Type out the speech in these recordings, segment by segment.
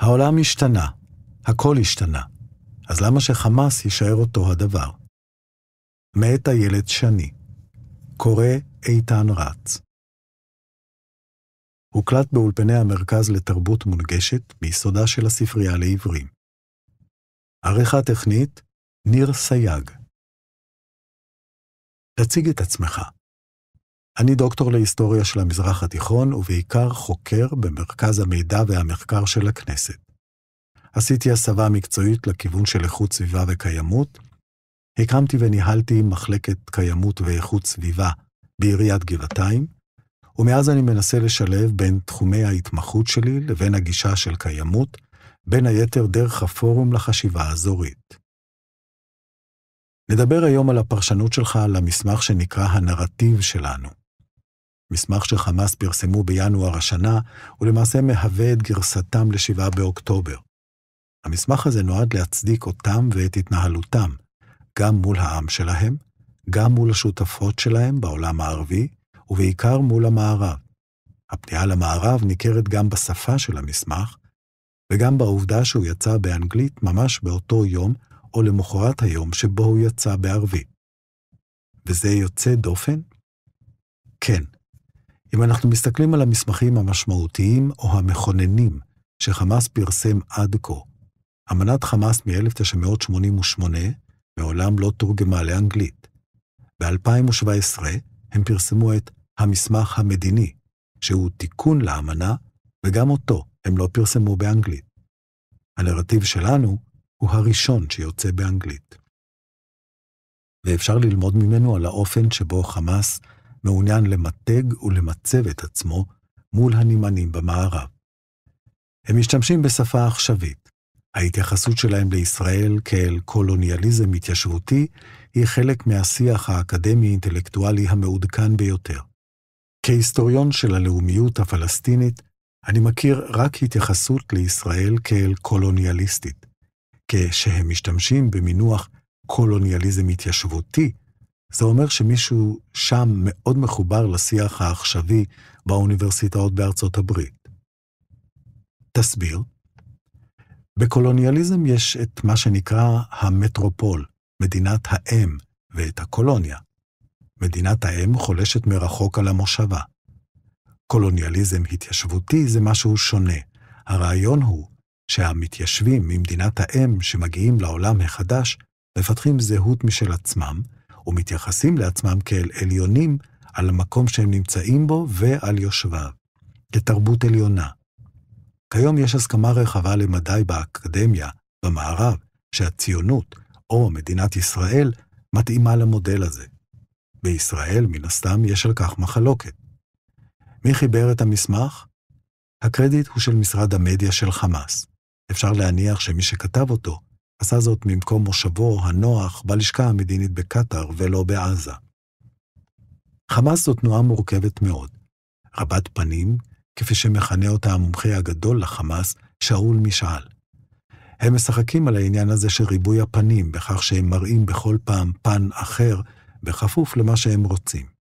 העולם השתנה, הכל השתנה, אז למה שחמאס יישאר אותו הדבר? מאת הילד שני, קורא איתן רץ. הוקלט באולפני המרכז לתרבות מונגשת ביסודה של הספרייה לעברים. עריכה טכנית, ניר סייג. תציג את עצמך. אני דוקטור להיסטוריה של המזרח התיכון, ובעיקר חוקר במרכז המידע והמחקר של הכנסת. עשיתי הסבה מקצועית לכיוון של איכות סביבה וקיימות, הקמתי וניהלתי מחלקת קיימות ואיכות סביבה בעיריית גבעתיים, ומאז אני מנסה לשלב בין תחומי ההתמחות שלי לבין הגישה של קיימות, בין היתר דרך הפורום לחשיבה האזורית. נדבר היום על הפרשנות שלך למסמך שנקרא הנרטיב שלנו, מסמך שחמאס פרסמו בינואר השנה, ולמעשה מהווה את גרסתם ל-7 באוקטובר. המסמך הזה נועד להצדיק אותם ואת התנהלותם, גם מול העם שלהם, גם מול השותפות שלהם בעולם הערבי, ובעיקר מול המערב. הפנייה למערב ניכרת גם בשפה של המסמך, וגם בעובדה שהוא יצא באנגלית ממש באותו יום, או למחרת היום שבו הוא יצא בערבית. וזה יוצא דופן? כן, אם אנחנו מסתכלים על המסמכים המשמעותיים או המכוננים שחמאס פרסם עד כה, אמנת חמאס מ-1988 מעולם לא תורגמה לאנגלית. ב-2017 הם פרסמו את המסמך המדיני, שהוא תיקון לאמנה, וגם אותו הם לא פרסמו באנגלית. הנרטיב שלנו הוא הראשון שיוצא באנגלית. ואפשר ללמוד ממנו על האופן שבו חמאס מעוניין למתג ולמצב את עצמו מול הנמענים במערב. הם משתמשים בשפה עכשווית. ההתייחסות שלהם לישראל כאל קולוניאליזם התיישבותי היא חלק מהשיח האקדמי-אינטלקטואלי המעודכן ביותר. כהיסטוריון של הלאומיות הפלסטינית, אני מכיר רק התייחסות לישראל כאל קולוניאליסטית. כשהם משתמשים במינוח קולוניאליזם התיישבותי, זה אומר שמישהו שם מאוד מחובר לשיח העכשווי באוניברסיטאות בארצות הברית. תסביר. בקולוניאליזם יש את מה שנקרא המטרופול, מדינת האם, ואת הקולוניה. מדינת האם חולשת מרחוק על המושבה. קולוניאליזם התיישבותי זה משהו שונה. הרעיון הוא שהמתיישבים ממדינת האם שמגיעים לעולם החדש מפתחים זהות משל עצמם, ומתייחסים לעצמם כאל עליונים על המקום שהם נמצאים בו ועל יושביו, כתרבות עליונה. כיום יש הסכמה רחבה למדי באקדמיה, במערב, שהציונות, או מדינת ישראל, מתאימה למודל הזה. בישראל, מן הסתם, יש על כך מחלוקת. מי חיבר את המסמך? הקרדיט הוא של משרד המדיה של חמאס. אפשר להניח שמי שכתב אותו עשה זאת ממקום מושבו הנוח בלשכה המדינית בקטאר ולא בעזה. חמאס זו תנועה מורכבת מאוד, רבת פנים, כפי שמכנה אותה המומחה הגדול לחמאס, שאול משעל. הם משחקים על העניין הזה של ריבוי הפנים, בכך שהם מראים בכל פעם פן אחר, בכפוף למה שהם רוצים.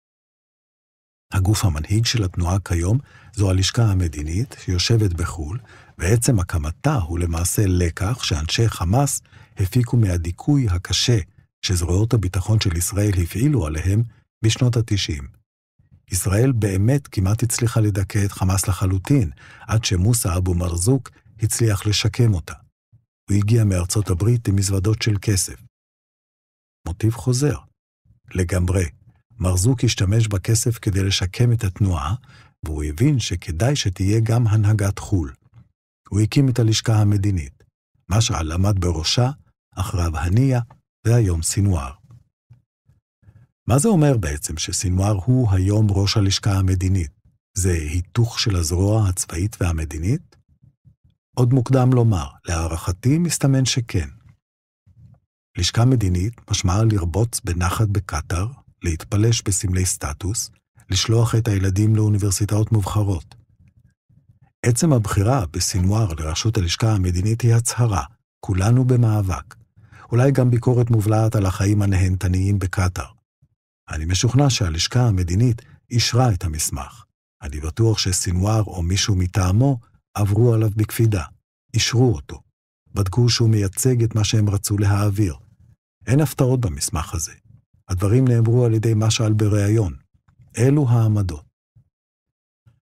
הגוף המנהיג של התנועה כיום זו הלשכה המדינית שיושבת בחו"ל, ועצם הקמתה הוא למעשה לקח שאנשי חמאס הפיקו מהדיכוי הקשה שזרועות הביטחון של ישראל הפעילו עליהם בשנות ה-90. ישראל באמת כמעט הצליחה לדכא את חמאס לחלוטין, עד שמוסא אבו מרזוק הצליח לשקם אותה. הוא הגיע מארצות הברית עם מזוודות של כסף. מוטיב חוזר. לגמרי. מרזוק השתמש בכסף כדי לשקם את התנועה, והוא הבין שכדאי שתהיה גם הנהגת חו"ל. הוא הקים את הלשכה המדינית. משעל עמד בראשה, אחריו הנייה, והיום סינואר. מה זה אומר בעצם שסינואר הוא היום ראש הלשכה המדינית? זה היתוך של הזרוע הצבאית והמדינית? עוד מוקדם לומר, להערכתי מסתמן שכן. לשכה מדינית משמעה לרבוץ בנחת בקטאר, להתפלש בסמלי סטטוס, לשלוח את הילדים לאוניברסיטאות מובחרות. עצם הבחירה בסנוואר לראשות הלשכה המדינית היא הצהרה, כולנו במאבק. אולי גם ביקורת מובלעת על החיים הנהנתניים בקטאר. אני משוכנע שהלשכה המדינית אישרה את המסמך. אני בטוח שסנוואר או מישהו מטעמו עברו עליו בקפידה, אישרו אותו, בדקו שהוא מייצג את מה שהם רצו להעביר. אין הפתעות במסמך הזה. הדברים נאמרו על ידי משעל בריאיון. אלו העמדות.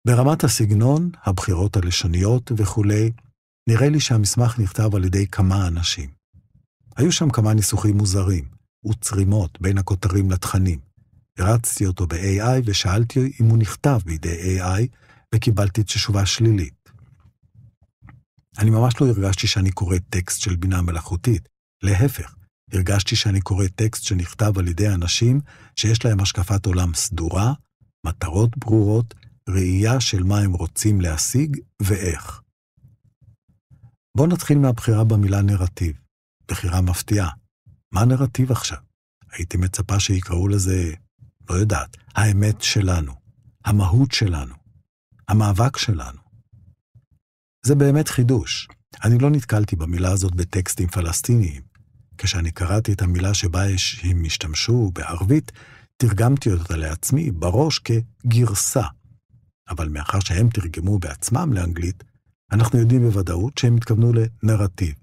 ברמת הסגנון, הבחירות הלשוניות וכולי, נראה לי שהמסמך נכתב על ידי כמה אנשים. היו שם כמה ניסוחים מוזרים וצרימות בין הכותרים לתכנים. הרצתי אותו ב-AI ושאלתי אם הוא נכתב בידי AI, וקיבלתי תשובה שלילית. אני ממש לא הרגשתי שאני קורא טקסט של בינה מלאכותית, להפך, הרגשתי שאני קורא טקסט שנכתב על ידי אנשים שיש להם השקפת עולם סדורה, מטרות ברורות, ראייה של מה הם רוצים להשיג ואיך. בואו נתחיל מהבחירה במילה נרטיב. בחירה מפתיעה. מה נרטיב עכשיו? הייתי מצפה שיקראו לזה, לא יודעת, האמת שלנו, המהות שלנו, המאבק שלנו. זה באמת חידוש. אני לא נתקלתי במילה הזאת בטקסטים פלסטיניים, כשאני קראתי את המילה שבה הם השתמשו בערבית, תרגמתי אותה לעצמי בראש כגרסה. אבל מאחר שהם תרגמו בעצמם לאנגלית, אנחנו יודעים בוודאות שהם התכוונו לנרטיב.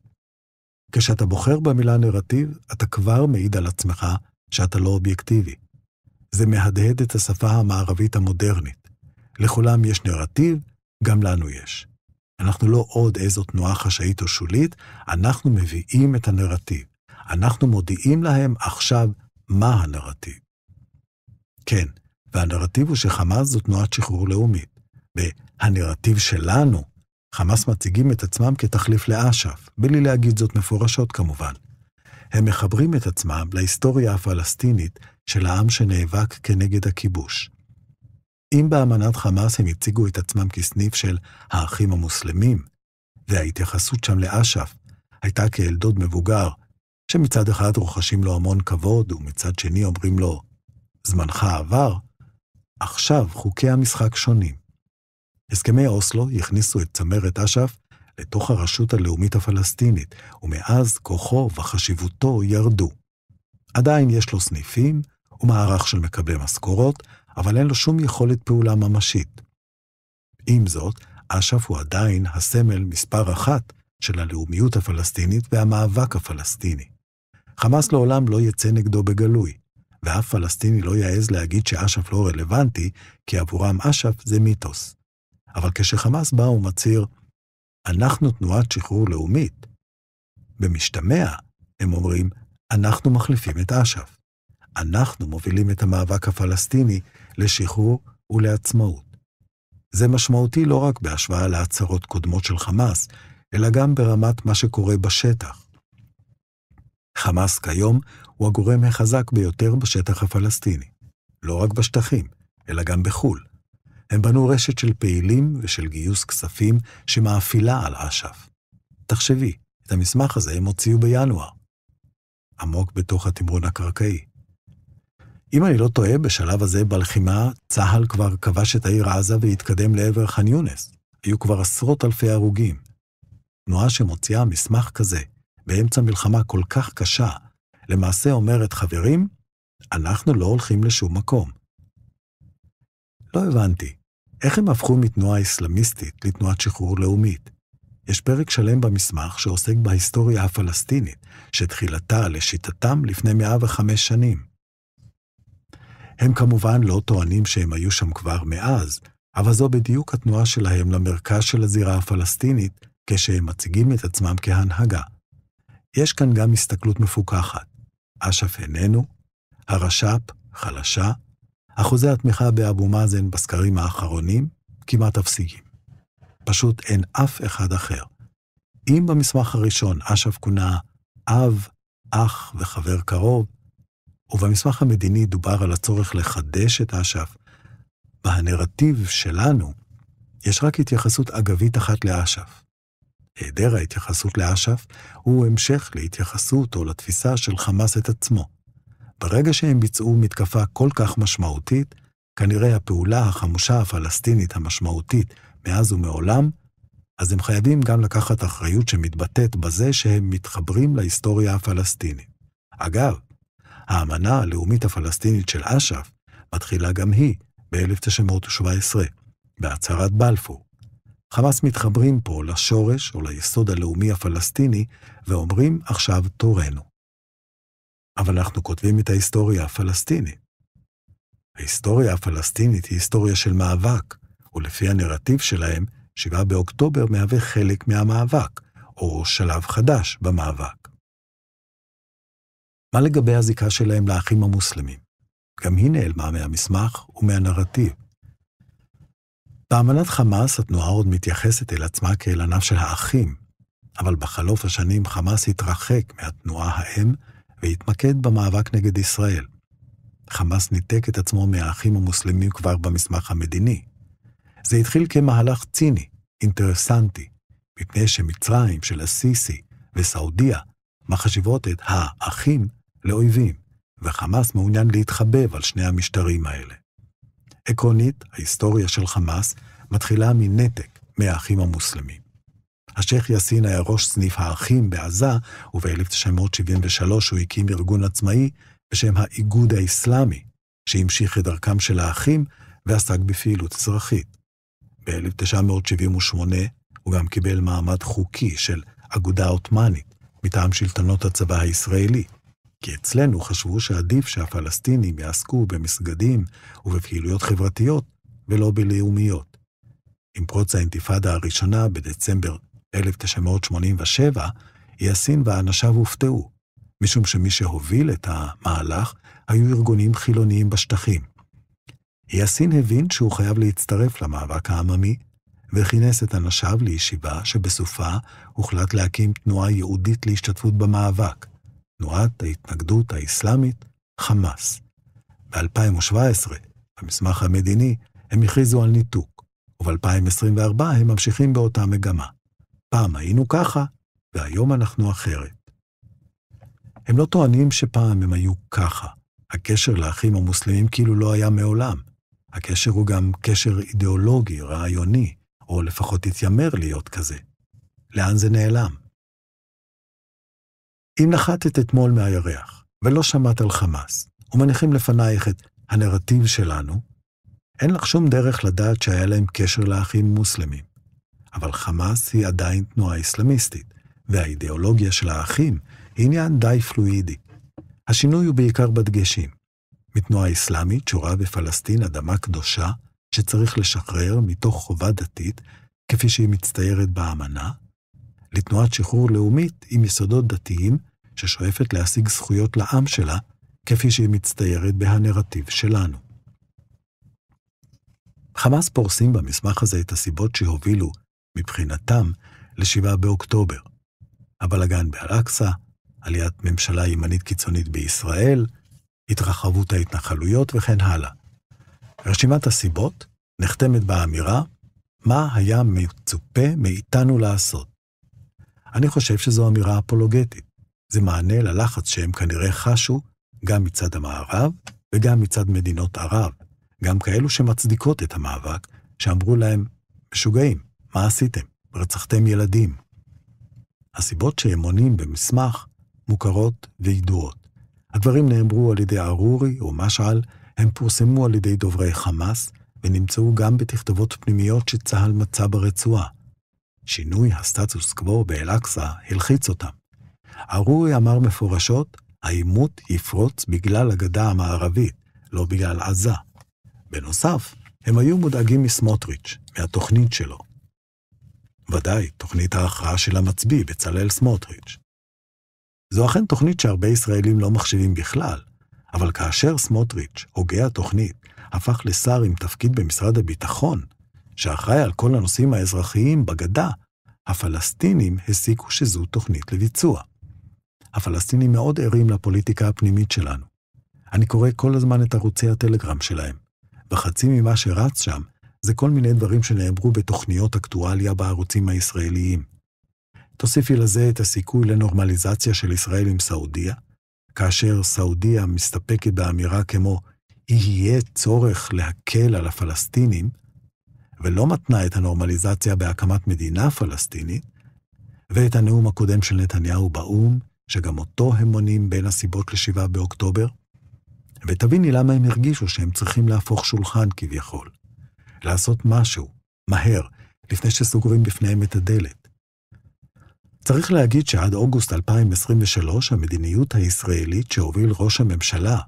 כשאתה בוחר במילה נרטיב, אתה כבר מעיד על עצמך שאתה לא אובייקטיבי. זה מהדהד את השפה המערבית המודרנית. לכולם יש נרטיב, גם לנו יש. אנחנו לא עוד איזו תנועה חשאית או שולית, אנחנו מביאים את הנרטיב. אנחנו מודיעים להם עכשיו מה הנרטיב. כן, והנרטיב הוא שחמאס זו תנועת שחרור לאומית. והנרטיב שלנו, חמאס מציגים את עצמם כתחליף לאש"ף, בלי להגיד זאת מפורשות כמובן. הם מחברים את עצמם להיסטוריה הפלסטינית של העם שנאבק כנגד הכיבוש. אם באמנת חמאס הם הציגו את עצמם כסניף של האחים המוסלמים, וההתייחסות שם לאש"ף הייתה כאל דוד מבוגר שמצד אחד רוחשים לו המון כבוד, ומצד שני אומרים לו, זמנך עבר, עכשיו חוקי המשחק שונים. הסכמי אוסלו הכניסו את צמרת אש"ף לתוך הרשות הלאומית הפלסטינית, ומאז כוחו וחשיבותו ירדו. עדיין יש לו סניפים ומערך של מקבלי משכורות, אבל אין לו שום יכולת פעולה ממשית. עם זאת, אש"ף הוא עדיין הסמל מספר אחת של הלאומיות הפלסטינית והמאבק הפלסטיני. חמאס לעולם לא יצא נגדו בגלוי, ואף פלסטיני לא יעז להגיד שאש"ף לא רלוונטי, כי עבורם אש"ף זה מיתוס. אבל כשחמאס בא ומצהיר, אנחנו תנועת שחרור לאומית, במשתמע, הם אומרים, אנחנו מחליפים את אש"ף. אנחנו מובילים את המאבק הפלסטיני לשחרור ולעצמאות. זה משמעותי לא רק בהשוואה להצהרות קודמות של חמאס, אלא גם ברמת מה שקורה בשטח. חמאס כיום הוא הגורם החזק ביותר בשטח הפלסטיני, לא רק בשטחים, אלא גם בחו"ל. הם בנו רשת של פעילים ושל גיוס כספים שמאפילה על אש"ף. תחשבי, את המסמך הזה הם הוציאו בינואר. עמוק בתוך התמרון הקרקעי. אם אני לא טועה, בשלב הזה בלחימה צה"ל כבר כבש את העיר עזה והתקדם לעבר ח'אן יונס. היו כבר עשרות אלפי הרוגים. תנועה שמוציאה מסמך כזה, באמצע מלחמה כל כך קשה, למעשה אומרת, חברים, אנחנו לא הולכים לשום מקום. לא הבנתי, איך הם הפכו מתנועה אסלאמיסטית לתנועת שחרור לאומית? יש פרק שלם במסמך שעוסק בהיסטוריה הפלסטינית, שתחילתה, לשיטתם, לפני 105 שנים. הם כמובן לא טוענים שהם היו שם כבר מאז, אבל זו בדיוק התנועה שלהם למרכז של הזירה הפלסטינית, כשהם מציגים את עצמם כהנהגה. יש כאן גם הסתכלות מפוקחת. אש"ף איננו, הרש"פ חלשה, אחוזי התמיכה באבו מאזן בסקרים האחרונים כמעט אפסיים. פשוט אין אף אחד אחר. אם במסמך הראשון אש"ף כונה אב, אח וחבר קרוב, ובמסמך המדיני דובר על הצורך לחדש את אש"ף, בנרטיב שלנו יש רק התייחסות אגבית אחת לאש"ף, היעדר ההתייחסות לאש"ף הוא המשך להתייחסות או לתפיסה של חמאס את עצמו. ברגע שהם ביצעו מתקפה כל כך משמעותית, כנראה הפעולה החמושה הפלסטינית המשמעותית מאז ומעולם, אז הם חייבים גם לקחת אחריות שמתבטאת בזה שהם מתחברים להיסטוריה הפלסטינית. אגב, האמנה הלאומית הפלסטינית של אש"ף מתחילה גם היא ב-1917, בהצהרת בלפור, חמאס מתחברים פה לשורש או ליסוד הלאומי הפלסטיני, ואומרים עכשיו תורנו. אבל אנחנו כותבים את ההיסטוריה הפלסטינית. ההיסטוריה הפלסטינית היא היסטוריה של מאבק, ולפי הנרטיב שלהם, 7 באוקטובר מהווה חלק מהמאבק, או שלב חדש במאבק. מה לגבי הזיקה שלהם לאחים המוסלמים? גם היא נעלמה מהמסמך ומהנרטיב. באמנת חמאס התנועה עוד מתייחסת אל עצמה כאל ענף של האחים, אבל בחלוף השנים חמאס התרחק מהתנועה האם והתמקד במאבק נגד ישראל. חמאס ניתק את עצמו מהאחים המוסלמים כבר במסמך המדיני. זה התחיל כמהלך ציני, אינטרסנטי, מפני שמצרים של א-סיסי וסעודיה מחשיבות את האחים לאויבים, וחמאס מעוניין להתחבב על שני המשטרים האלה. עקרונית, ההיסטוריה של חמאס מתחילה מנתק מהאחים המוסלמים. השייח' יאסין היה ראש סניף האחים בעזה, וב-1973 הוא הקים ארגון עצמאי בשם האיגוד האסלאמי, שהמשיך את דרכם של האחים ועסק בפעילות אזרחית. ב-1978 הוא גם קיבל מעמד חוקי של אגודה עות'מאנית מטעם שלטונות הצבא הישראלי. כי אצלנו חשבו שעדיף שהפלסטינים יעסקו במסגדים ובפעילויות חברתיות ולא בלאומיות. עם פרוץ האינתיפאדה הראשונה בדצמבר 1987, יאסין ואנשיו הופתעו, משום שמי שהוביל את המהלך היו ארגונים חילוניים בשטחים. יאסין הבין שהוא חייב להצטרף למאבק העממי, וכינס את אנשיו לישיבה שבסופה הוחלט להקים תנועה יהודית להשתתפות במאבק. תנועת ההתנגדות האסלאמית, חמאס. ב-2017, במסמך המדיני, הם הכריזו על ניתוק, וב-2024 הם ממשיכים באותה מגמה. פעם היינו ככה, והיום אנחנו אחרת. הם לא טוענים שפעם הם היו ככה. הקשר לאחים המוסלמים כאילו לא היה מעולם. הקשר הוא גם קשר אידיאולוגי, רעיוני, או לפחות התיימר להיות כזה. לאן זה נעלם? אם נחתת אתמול מהירח ולא שמעת על חמאס, ומניחים לפנייך את הנרטיב שלנו, אין לך שום דרך לדעת שהיה להם קשר לאחים מוסלמים. אבל חמאס היא עדיין תנועה אסלאמיסטית, והאידיאולוגיה של האחים היא עניין די פלואידי. השינוי הוא בעיקר בדגשים. מתנועה אסלאמית שורה בפלסטין אדמה קדושה שצריך לשחרר מתוך חובה דתית, כפי שהיא מצטיירת באמנה, לתנועת שחרור לאומית עם יסודות דתיים, ששואפת להשיג זכויות לעם שלה, כפי שהיא מצטיירת בהנרטיב שלנו. חמאס פורסים במסמך הזה את הסיבות שהובילו, מבחינתם, ל-7 באוקטובר. הבלגן באל-אקצא, עליית ממשלה ימנית קיצונית בישראל, התרחבות ההתנחלויות וכן הלאה. רשימת הסיבות נחתמת באמירה מה היה מצופה מאיתנו לעשות. אני חושב שזו אמירה אפולוגטית. זה מענה ללחץ שהם כנראה חשו גם מצד המערב וגם מצד מדינות ערב, גם כאלו שמצדיקות את המאבק, שאמרו להם, משוגעים, מה עשיתם? רצחתם ילדים. הסיבות שהם עונים במסמך מוכרות וידועות. הדברים נאמרו על ידי ארורי או משעל, הם פורסמו על ידי דוברי חמאס, ונמצאו גם בתכתובות פנימיות שצה"ל מצא ברצועה. שינוי הסטטוס קוו באל-אקצא הלחיץ אותם. ארורי אמר מפורשות, העימות יפרוץ בגלל הגדה המערבית, לא בגלל עזה. בנוסף, הם היו מודאגים מסמוטריץ', מהתוכנית שלו. ודאי, תוכנית ההכרעה של המצביא, בצלאל סמוטריץ'. זו אכן תוכנית שהרבה ישראלים לא מחשיבים בכלל, אבל כאשר סמוטריץ', הוגה התוכנית, הפך לשר עם תפקיד במשרד הביטחון, שאחראי על כל הנושאים האזרחיים בגדה, הפלסטינים הסיקו שזו תוכנית לביצוע. הפלסטינים מאוד ערים לפוליטיקה הפנימית שלנו. אני קורא כל הזמן את ערוצי הטלגרם שלהם, וחצי ממה שרץ שם זה כל מיני דברים שנאמרו בתוכניות אקטואליה בערוצים הישראליים. תוסיפי לזה את הסיכוי לנורמליזציה של ישראל עם סעודיה, כאשר סעודיה מסתפקת באמירה כמו "יהיה צורך להקל על הפלסטינים", ולא מתנה את הנורמליזציה בהקמת מדינה פלסטינית, ואת הנאום הקודם של נתניהו באו"ם, שגם אותו הם מונים בין הסיבות ל-7 באוקטובר, ותביני למה הם הרגישו שהם צריכים להפוך שולחן כביכול. לעשות משהו, מהר, לפני שסוגרים בפניהם את הדלת. צריך להגיד שעד אוגוסט 2023, המדיניות הישראלית שהוביל ראש הממשלה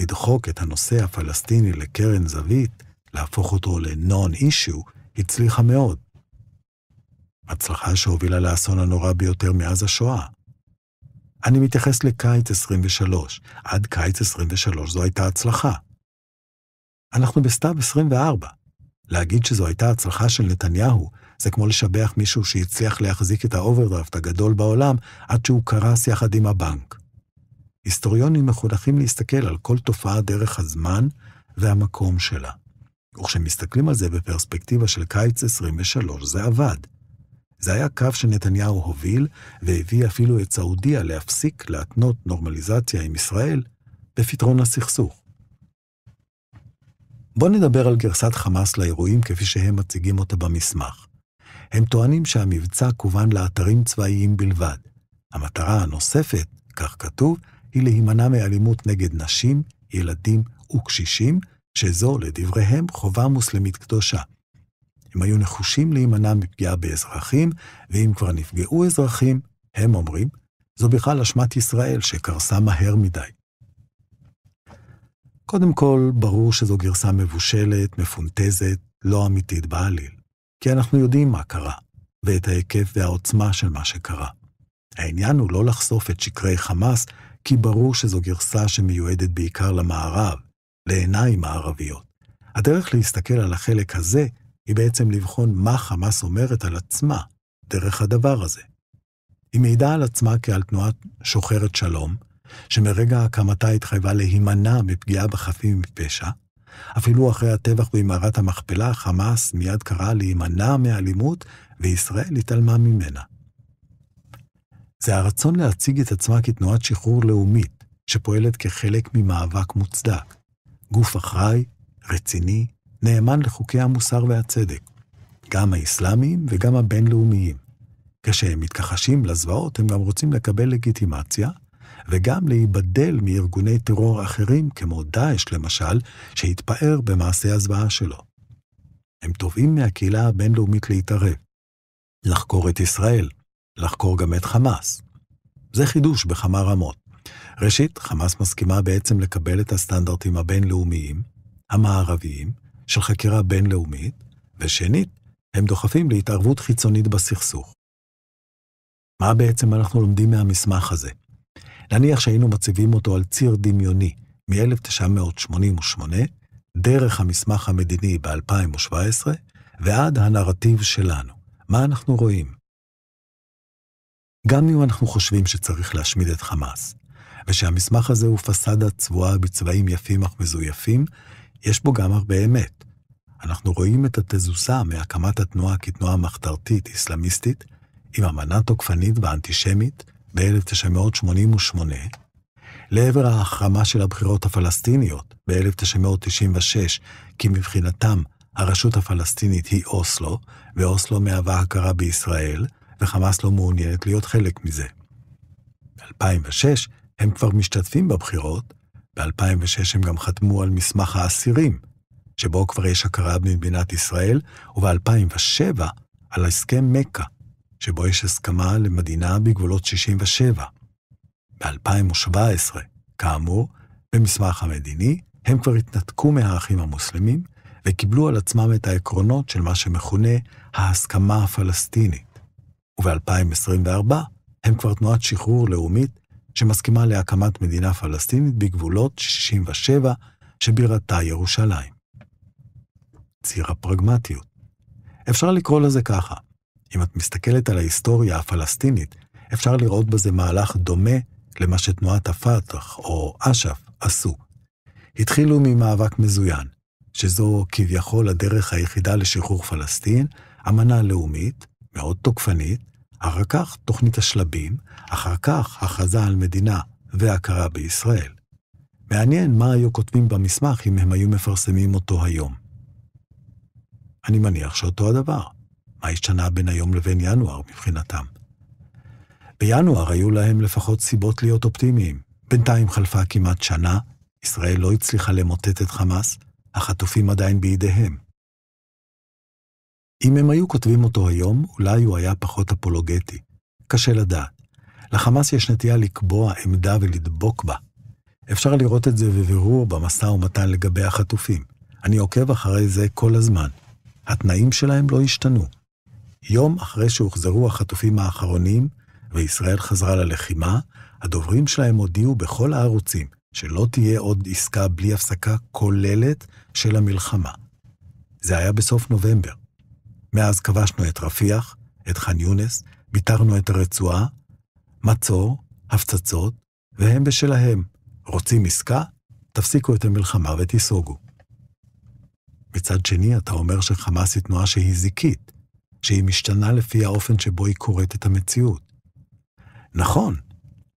לדחוק את הנושא הפלסטיני לקרן זווית, להפוך אותו ל-non-issue, הצליחה מאוד. הצלחה שהובילה לאסון הנורא ביותר מאז השואה. אני מתייחס לקיץ 23. עד קיץ 23 זו הייתה הצלחה. אנחנו בסתיו 24. להגיד שזו הייתה הצלחה של נתניהו, זה כמו לשבח מישהו שהצליח להחזיק את האוברדרפט הגדול בעולם עד שהוא קרס יחד עם הבנק. היסטוריונים מחונכים להסתכל על כל תופעה דרך הזמן והמקום שלה. וכשמסתכלים על זה בפרספקטיבה של קיץ 23, זה עבד. זה היה קו שנתניהו הוביל, והביא אפילו את סעודיה להפסיק להתנות נורמליזציה עם ישראל בפתרון הסכסוך. בואו נדבר על גרסת חמאס לאירועים כפי שהם מציגים אותה במסמך. הם טוענים שהמבצע כוון לאתרים צבאיים בלבד. המטרה הנוספת, כך כתוב, היא להימנע מאלימות נגד נשים, ילדים וקשישים, שזו, לדבריהם, חובה מוסלמית קדושה. הם היו נחושים להימנע מפגיעה באזרחים, ואם כבר נפגעו אזרחים, הם אומרים, זו בכלל אשמת ישראל שקרסה מהר מדי. קודם כל, ברור שזו גרסה מבושלת, מפונטזת, לא אמיתית בעליל. כי אנחנו יודעים מה קרה, ואת ההיקף והעוצמה של מה שקרה. העניין הוא לא לחשוף את שקרי חמאס, כי ברור שזו גרסה שמיועדת בעיקר למערב, לעיניים הערביות. הדרך להסתכל על החלק הזה היא בעצם לבחון מה חמאס אומרת על עצמה דרך הדבר הזה. היא מעידה על עצמה כעל תנועה שוחרת שלום, שמרגע הקמתה התחייבה להימנע מפגיעה בחפים מפשע. אפילו אחרי הטבח במערת המכפלה, חמאס מיד קרא להימנע מאלימות, וישראל התעלמה ממנה. זה הרצון להציג את עצמה כתנועת שחרור לאומית, שפועלת כחלק ממאבק מוצדק. גוף אחראי, רציני, נאמן לחוקי המוסר והצדק, גם האסלאמיים וגם הבינלאומיים. כשהם מתכחשים לזוועות, הם גם רוצים לקבל לגיטימציה, וגם להיבדל מארגוני טרור אחרים, כמו דאעש למשל, שהתפאר במעשה הזוועה שלו. הם תובעים מהקהילה הבינלאומית להתערב, לחקור את ישראל, לחקור גם את חמאס. זה חידוש בכמה רמות. ראשית, חמאס מסכימה בעצם לקבל את הסטנדרטים הבינלאומיים, המערביים, של חקירה בינלאומית, ושנית, הם דוחפים להתערבות חיצונית בסכסוך. מה בעצם אנחנו לומדים מהמסמך הזה? נניח שהיינו מציבים אותו על ציר דמיוני מ-1988, דרך המסמך המדיני ב-2017, ועד הנרטיב שלנו. מה אנחנו רואים? גם אם אנחנו חושבים שצריך להשמיד את חמאס, ושהמסמך הזה הוא פסאדה צבועה בצבעים יפים אך מזויפים, יש בו גם הרבה אמת. אנחנו רואים את התזוסה מהקמת התנועה כתנועה מחתרתית אסלאמיסטית, עם אמנה תוקפנית ואנטישמית ב-1988, לעבר ההחרמה של הבחירות הפלסטיניות ב-1996, כי מבחינתם הרשות הפלסטינית היא אוסלו, ואוסלו מהווה הכרה בישראל, וחמאס לא מעוניינת להיות חלק מזה. ב-2006 הם כבר משתתפים בבחירות. ב-2006 הם גם חתמו על מסמך האסירים, שבו כבר יש הכרה במדינת ישראל, וב-2007 על הסכם מכה, שבו יש הסכמה למדינה בגבולות 67. ב-2017, כאמור, במסמך המדיני, הם כבר התנתקו מהאחים המוסלמים, וקיבלו על עצמם את העקרונות של מה שמכונה ההסכמה הפלסטינית. וב-2024 הם כבר תנועת שחרור לאומית שמסכימה להקמת מדינה פלסטינית בגבולות 67 שבירתה ירושלים. ציר הפרגמטיות. אפשר לקרוא לזה ככה. אם את מסתכלת על ההיסטוריה הפלסטינית, אפשר לראות בזה מהלך דומה למה שתנועת הפת"ח או אש"ף עשו. התחילו ממאבק מזוין, שזו כביכול הדרך היחידה לשחרור פלסטין, אמנה לאומית, מאוד תוקפנית, אחר כך תוכנית השלבים, אחר כך הכרזה על מדינה והכרה בישראל. מעניין מה היו כותבים במסמך אם הם היו מפרסמים אותו היום. אני מניח שאותו הדבר. מה השתנה בין היום לבין ינואר מבחינתם? בינואר היו להם לפחות סיבות להיות אופטימיים. בינתיים חלפה כמעט שנה, ישראל לא הצליחה למוטט את חמאס, החטופים עדיין בידיהם. אם הם היו כותבים אותו היום, אולי הוא היה פחות אפולוגטי. קשה לדעת. לחמאס יש נטייה לקבוע עמדה ולדבוק בה. אפשר לראות את זה בבירור במשא ומתן לגבי החטופים. אני עוקב אחרי זה כל הזמן. התנאים שלהם לא השתנו. יום אחרי שהוחזרו החטופים האחרונים, וישראל חזרה ללחימה, הדוברים שלהם הודיעו בכל הערוצים שלא תהיה עוד עסקה בלי הפסקה כוללת של המלחמה. זה היה בסוף נובמבר. מאז כבשנו את רפיח, את ח'אן יונס, ביתרנו את הרצועה, מצור, הפצצות, והם בשלהם. רוצים עסקה? תפסיקו את המלחמה ותיסוגו. מצד שני, אתה אומר שחמאס היא תנועה שהיא זיקית, שהיא משתנה לפי האופן שבו היא קוראת את המציאות. נכון,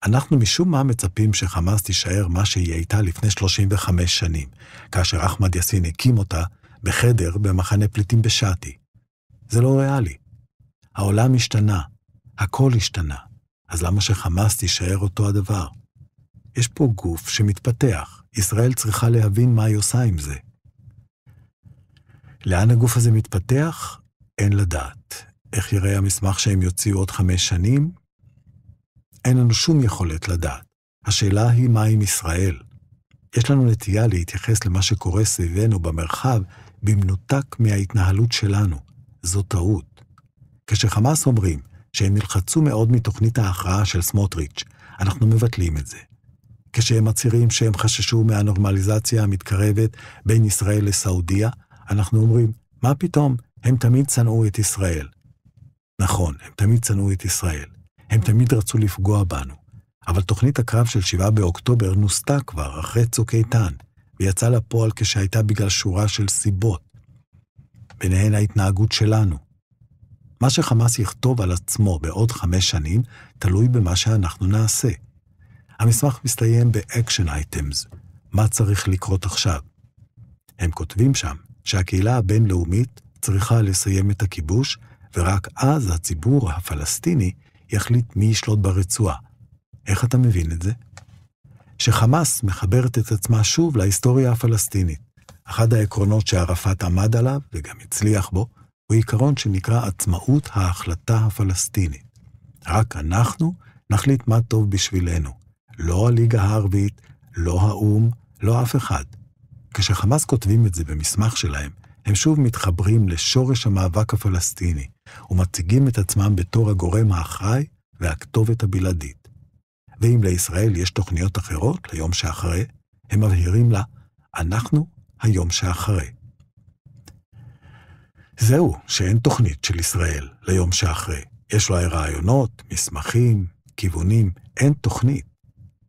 אנחנו משום מה מצפים שחמאס תישאר מה שהיא הייתה לפני 35 שנים, כאשר אחמד יאסין הקים אותה בחדר במחנה פליטים בשאטי. זה לא ריאלי. העולם השתנה, הכל השתנה, אז למה שחמאס תישאר אותו הדבר? יש פה גוף שמתפתח, ישראל צריכה להבין מה היא עושה עם זה. לאן הגוף הזה מתפתח? אין לדעת. איך יראה המסמך שהם יוציאו עוד חמש שנים? אין לנו שום יכולת לדעת. השאלה היא מה עם ישראל. יש לנו נטייה להתייחס למה שקורה סביבנו במרחב במנותק מההתנהלות שלנו. זו טעות. כשחמאס אומרים שהם נלחצו מאוד מתוכנית ההכרעה של סמוטריץ', אנחנו מבטלים את זה. כשהם מצהירים שהם חששו מהנורמליזציה המתקרבת בין ישראל לסעודיה, אנחנו אומרים, מה פתאום, הם תמיד צנעו את ישראל. נכון, הם תמיד צנעו את ישראל. הם תמיד רצו לפגוע בנו. אבל תוכנית הקרב של 7 באוקטובר נוסתה כבר אחרי צוק איתן, ויצאה לפועל כשהייתה בגלל שורה של סיבות, ביניהן ההתנהגות שלנו. מה שחמאס יכתוב על עצמו בעוד חמש שנים, תלוי במה שאנחנו נעשה. המסמך מסתיים ב-Action Items, מה צריך לקרות עכשיו. הם כותבים שם שהקהילה הבינלאומית צריכה לסיים את הכיבוש, ורק אז הציבור הפלסטיני יחליט מי ישלוט ברצועה. איך אתה מבין את זה? שחמאס מחברת את עצמה שוב להיסטוריה הפלסטינית. אחד העקרונות שערפאת עמד עליו, וגם הצליח בו, הוא עיקרון שנקרא עצמאות ההחלטה הפלסטינית. רק אנחנו נחליט מה טוב בשבילנו. לא הליגה הערבית, לא האו"ם, לא אף אחד. כשחמאס כותבים את זה במסמך שלהם, הם שוב מתחברים לשורש המאבק הפלסטיני, ומציגים את עצמם בתור הגורם האחראי והכתובת הבלעדית. ואם לישראל יש תוכניות אחרות ליום שאחרי, הם מבהירים לה, אנחנו היום שאחרי. זהו, שאין תוכנית של ישראל ליום שאחרי. יש לה רעיונות, מסמכים, כיוונים, אין תוכנית.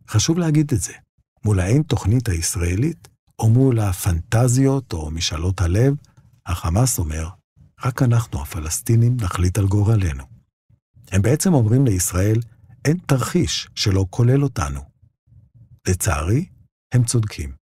חשוב להגיד את זה. מול האין תוכנית הישראלית, או מול הפנטזיות או משאלות הלב, החמאס אומר, רק אנחנו, הפלסטינים, נחליט על גורלנו. הם בעצם אומרים לישראל, אין תרחיש שלא כולל אותנו. לצערי, הם צודקים.